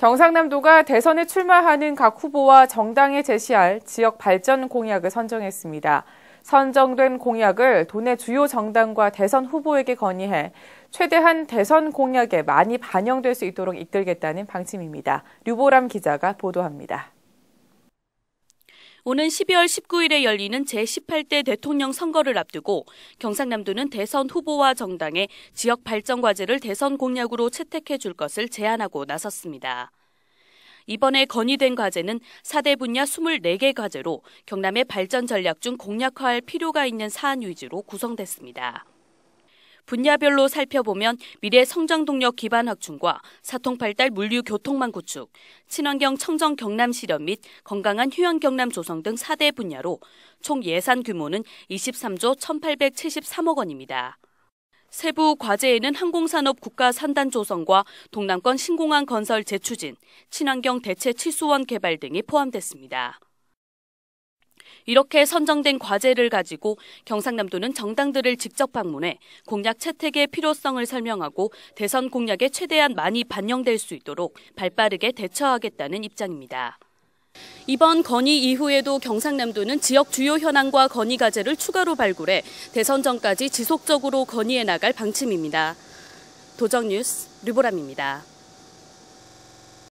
경상남도가 대선에 출마하는 각 후보와 정당에 제시할 지역 발전 공약을 선정했습니다. 선정된 공약을 도내 주요 정당과 대선 후보에게 건의해 최대한 대선 공약에 많이 반영될 수 있도록 이끌겠다는 방침입니다. 류보람 기자가 보도합니다. 오는 12월 19일에 열리는 제18대 대통령 선거를 앞두고 경상남도는 대선 후보와 정당의 지역 발전 과제를 대선 공약으로 채택해 줄 것을 제안하고 나섰습니다. 이번에 건의된 과제는 4대 분야 24개 과제로 경남의 발전 전략 중 공약화할 필요가 있는 사안 위주로 구성됐습니다. 분야별로 살펴보면 미래 성장 동력 기반 확충과 사통 팔달 물류 교통망 구축, 친환경 청정 경남 실현 및 건강한 휴양 경남 조성 등 4대 분야로 총 예산 규모는 23조 1,873억 원입니다. 세부 과제에는 항공산업 국가 산단 조성과 동남권 신공항 건설 재추진, 친환경 대체 취수원 개발 등이 포함됐습니다. 이렇게 선정된 과제를 가지고 경상남도는 정당들을 직접 방문해 공약 채택의 필요성을 설명하고 대선 공약에 최대한 많이 반영될 수 있도록 발빠르게 대처하겠다는 입장입니다. 이번 건의 이후에도 경상남도는 지역 주요 현황과 건의 과제를 추가로 발굴해 대선 전까지 지속적으로 건의해 나갈 방침입니다. 도정뉴스 류보람입니다.